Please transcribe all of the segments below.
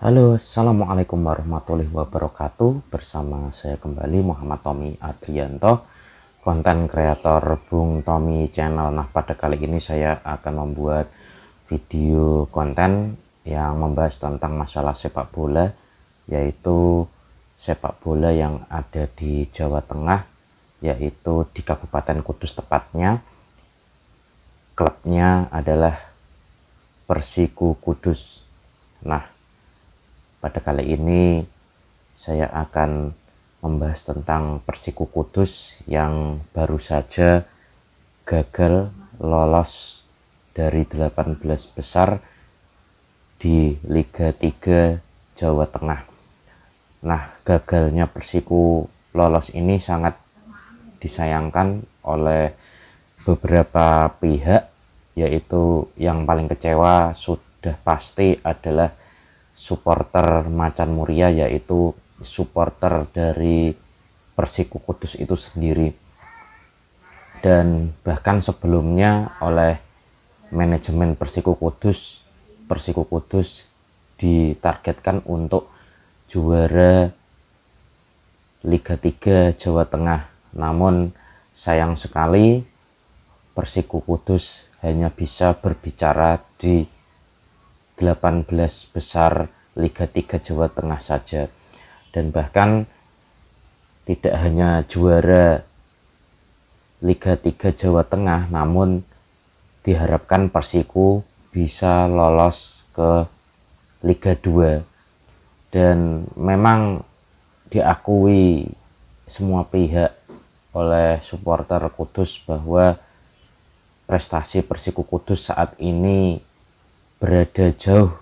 Halo, Assalamualaikum warahmatullahi wabarakatuh Bersama saya kembali Muhammad Tommy Adrianto Konten kreator Bung Tommy Channel Nah pada kali ini saya akan membuat video konten yang membahas tentang masalah sepak bola Yaitu sepak bola yang ada di Jawa Tengah Yaitu di Kabupaten Kudus tepatnya Klubnya adalah Persiku Kudus Nah pada kali ini saya akan membahas tentang Persiku Kudus yang baru saja gagal lolos dari 18 besar di Liga 3 Jawa Tengah. Nah, gagalnya Persiku lolos ini sangat disayangkan oleh beberapa pihak yaitu yang paling kecewa sudah pasti adalah supporter Macan Muria yaitu supporter dari Persiku Kudus itu sendiri dan bahkan sebelumnya oleh manajemen Persiku Kudus Persiku Kudus ditargetkan untuk juara Liga 3 Jawa Tengah. Namun sayang sekali Persiku Kudus hanya bisa berbicara di 18 besar Liga 3 Jawa Tengah saja dan bahkan tidak hanya juara Liga 3 Jawa Tengah namun diharapkan Persiku bisa lolos ke Liga 2 dan memang diakui semua pihak oleh supporter Kudus bahwa prestasi Persiku Kudus saat ini berada jauh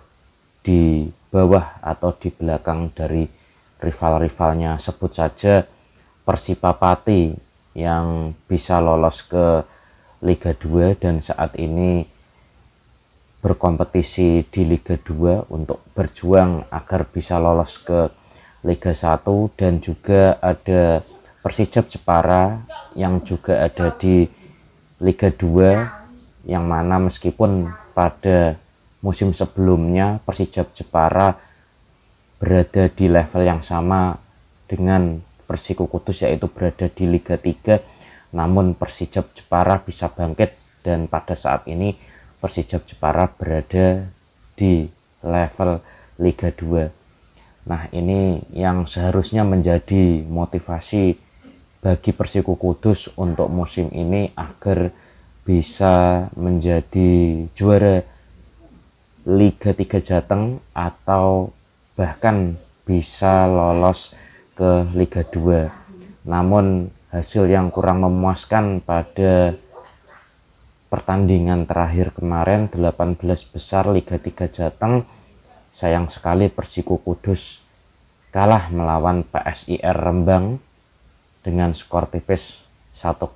di bawah atau di belakang dari rival-rivalnya sebut saja Persipapati yang bisa lolos ke Liga 2 dan saat ini berkompetisi di Liga 2 untuk berjuang agar bisa lolos ke Liga 1 dan juga ada Persijap Jepara yang juga ada di Liga 2 yang mana meskipun pada musim sebelumnya Persija Jepara berada di level yang sama dengan Persiku Kudus yaitu berada di Liga 3 namun Persija Jepara bisa bangkit dan pada saat ini Persija Jepara berada di level Liga 2 nah ini yang seharusnya menjadi motivasi bagi Persiku Kudus untuk musim ini agar bisa menjadi juara Liga 3 Jateng atau bahkan bisa lolos ke Liga 2. Namun hasil yang kurang memuaskan pada pertandingan terakhir kemarin 18 besar Liga 3 Jateng sayang sekali Persiku Kudus kalah melawan PSIR Rembang dengan skor tipis 1-0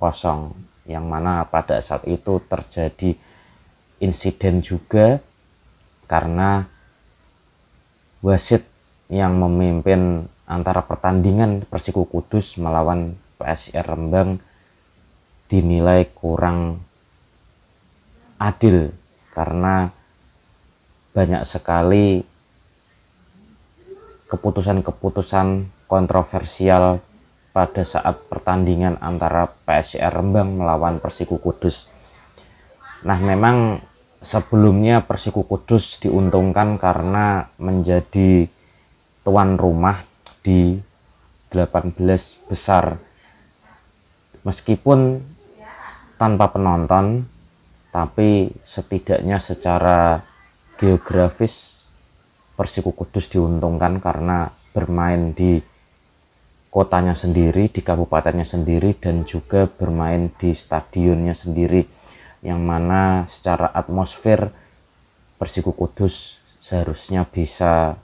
yang mana pada saat itu terjadi insiden juga karena wasit yang memimpin antara pertandingan Persiku Kudus melawan PSR Rembang dinilai kurang adil karena banyak sekali keputusan-keputusan kontroversial pada saat pertandingan antara PSR Rembang melawan Persiku Kudus. Nah, memang sebelumnya Persiku Kudus diuntungkan karena menjadi tuan rumah di 18 besar meskipun tanpa penonton tapi setidaknya secara geografis Persiku Kudus diuntungkan karena bermain di kotanya sendiri, di kabupatennya sendiri dan juga bermain di stadionnya sendiri yang mana secara atmosfer Persiku Kudus seharusnya bisa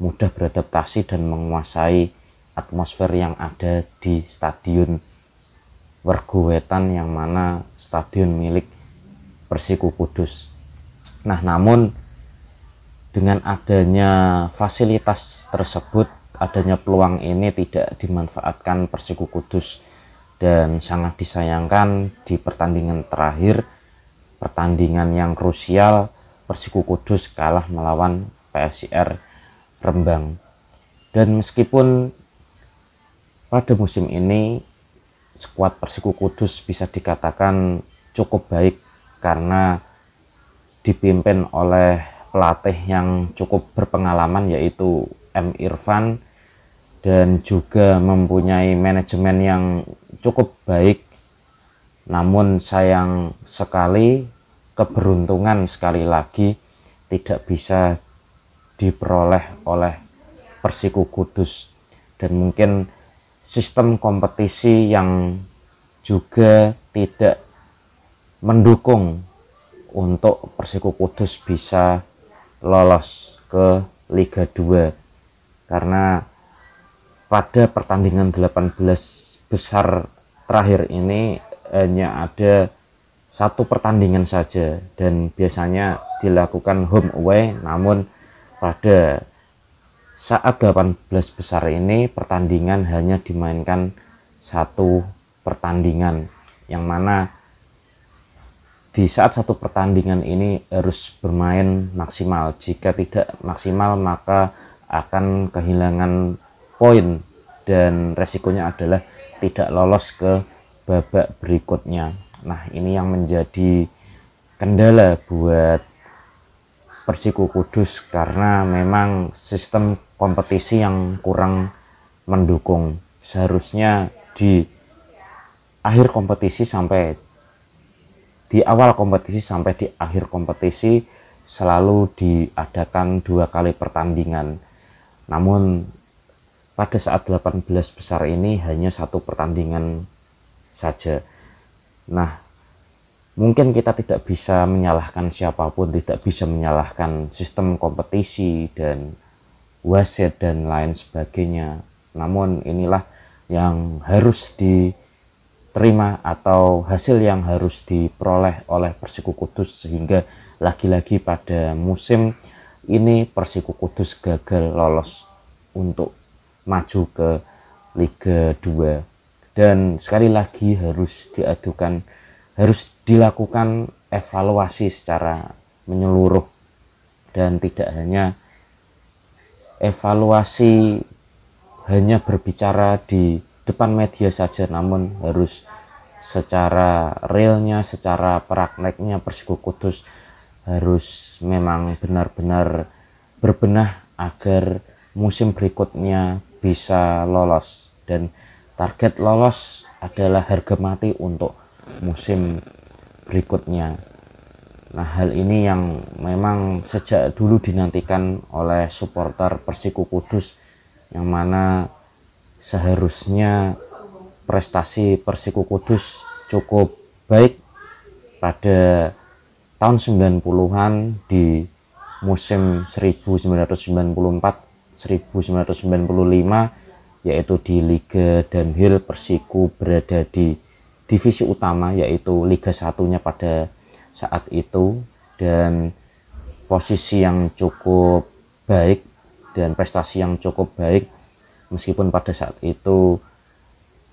mudah beradaptasi dan menguasai atmosfer yang ada di stadion Wergowetan yang mana stadion milik Persiku Kudus. Nah, namun dengan adanya fasilitas tersebut, adanya peluang ini tidak dimanfaatkan Persiku Kudus dan sangat disayangkan di pertandingan terakhir pertandingan yang krusial Persiku Kudus kalah melawan PSIR Rembang dan meskipun pada musim ini skuad Persiku Kudus bisa dikatakan cukup baik karena dipimpin oleh pelatih yang cukup berpengalaman yaitu M Irfan dan juga mempunyai manajemen yang cukup baik namun sayang sekali keberuntungan sekali lagi tidak bisa diperoleh oleh Persiku Kudus dan mungkin sistem kompetisi yang juga tidak mendukung untuk Persiku Kudus bisa lolos ke Liga 2 karena pada pertandingan 18 besar terakhir ini hanya ada satu pertandingan saja dan biasanya dilakukan home away namun pada saat 18 besar ini pertandingan hanya dimainkan satu pertandingan yang mana di saat satu pertandingan ini harus bermain maksimal jika tidak maksimal maka akan kehilangan poin dan resikonya adalah tidak lolos ke babak berikutnya. Nah, ini yang menjadi kendala buat Persiku Kudus karena memang sistem kompetisi yang kurang mendukung. Seharusnya di akhir kompetisi sampai di awal kompetisi sampai di akhir kompetisi selalu diadakan dua kali pertandingan. Namun pada saat 18 besar ini hanya satu pertandingan saja. Nah, mungkin kita tidak bisa menyalahkan siapapun, tidak bisa menyalahkan sistem kompetisi dan wasit dan lain sebagainya. Namun inilah yang harus diterima atau hasil yang harus diperoleh oleh Persiku Kudus sehingga lagi-lagi pada musim ini Persiku Kudus gagal lolos untuk maju ke Liga 2 dan sekali lagi harus diadukan harus dilakukan evaluasi secara menyeluruh dan tidak hanya evaluasi hanya berbicara di depan media saja namun harus secara realnya secara prakteknya Persiku Kudus harus memang benar-benar berbenah agar musim berikutnya bisa lolos dan target lolos adalah harga mati untuk musim berikutnya. Nah, hal ini yang memang sejak dulu dinantikan oleh supporter Persiku Kudus yang mana seharusnya prestasi Persiku Kudus cukup baik pada tahun 90-an di musim 1994 1995 yaitu di Liga Hill Persiku berada di divisi utama yaitu Liga Satunya pada saat itu dan posisi yang cukup baik dan prestasi yang cukup baik meskipun pada saat itu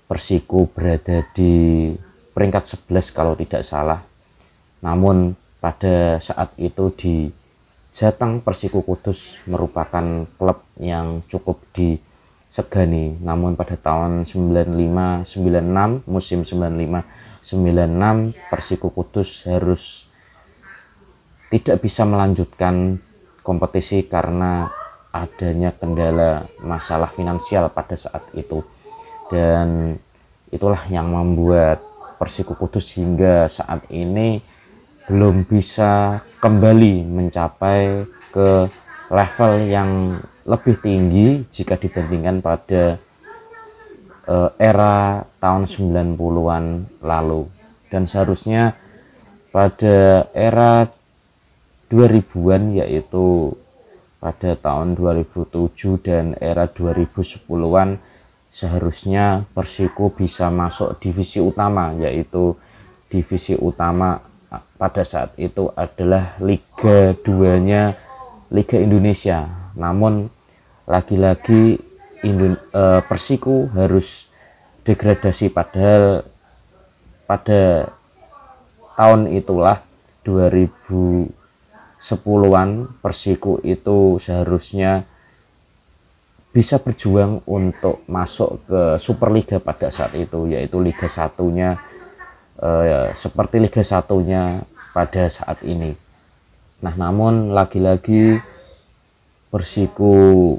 Persiku berada di peringkat 11 kalau tidak salah namun pada saat itu di Jateng Persiku Kudus merupakan klub yang cukup disegani namun pada tahun 95-96 musim 95-96 Persiku Kudus harus tidak bisa melanjutkan kompetisi karena adanya kendala masalah finansial pada saat itu dan itulah yang membuat Persiku Kudus hingga saat ini belum bisa kembali mencapai ke level yang lebih tinggi jika dibandingkan pada uh, era tahun 90-an lalu dan seharusnya pada era 2000-an yaitu pada tahun 2007 dan era 2010-an seharusnya persiko bisa masuk divisi utama yaitu divisi utama pada saat itu adalah Liga 2-nya Liga Indonesia. Namun lagi-lagi eh, Persiku harus degradasi padahal pada tahun itulah 2010-an Persiku itu seharusnya bisa berjuang untuk masuk ke Superliga pada saat itu yaitu Liga satunya nya eh, ya, seperti Liga satunya pada saat ini. Nah, namun lagi-lagi Persiku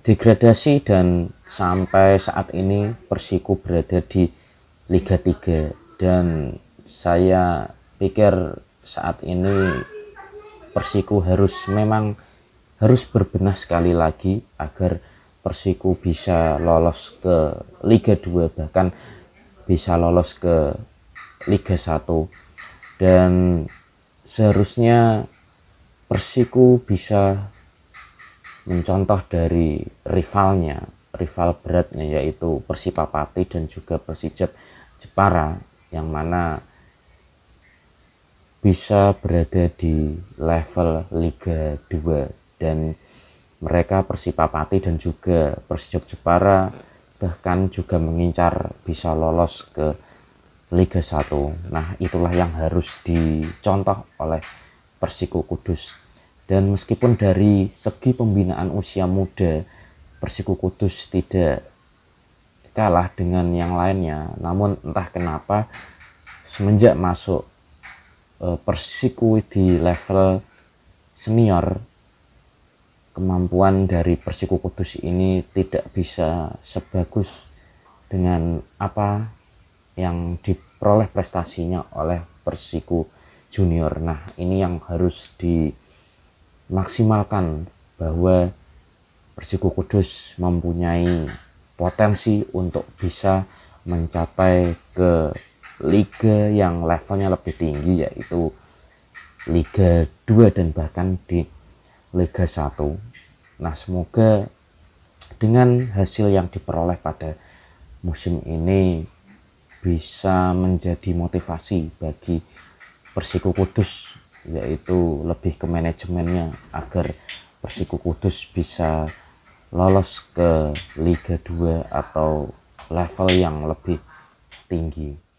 degradasi dan sampai saat ini Persiku berada di Liga 3 dan saya pikir saat ini Persiku harus memang harus berbenah sekali lagi agar Persiku bisa lolos ke Liga 2 bahkan bisa lolos ke Liga 1 dan seharusnya Persiku bisa mencontoh dari rivalnya rival beratnya yaitu Persipapati dan juga Persijep Jepara yang mana bisa berada di level Liga 2 dan mereka Persipapati dan juga Persijep Jepara bahkan juga mengincar bisa lolos ke Liga 1. Nah, itulah yang harus dicontoh oleh Persiku Kudus. Dan meskipun dari segi pembinaan usia muda Persiku Kudus tidak kalah dengan yang lainnya, namun entah kenapa semenjak masuk eh, Persiku di level senior kemampuan dari Persiku Kudus ini tidak bisa sebagus dengan apa yang diperoleh prestasinya oleh Persiku Junior. Nah, ini yang harus dimaksimalkan bahwa Persiku Kudus mempunyai potensi untuk bisa mencapai ke liga yang levelnya lebih tinggi yaitu Liga 2 dan bahkan di Liga 1. Nah, semoga dengan hasil yang diperoleh pada musim ini bisa menjadi motivasi bagi Persiku Kudus yaitu lebih ke manajemennya agar Persiku Kudus bisa lolos ke Liga 2 atau level yang lebih tinggi.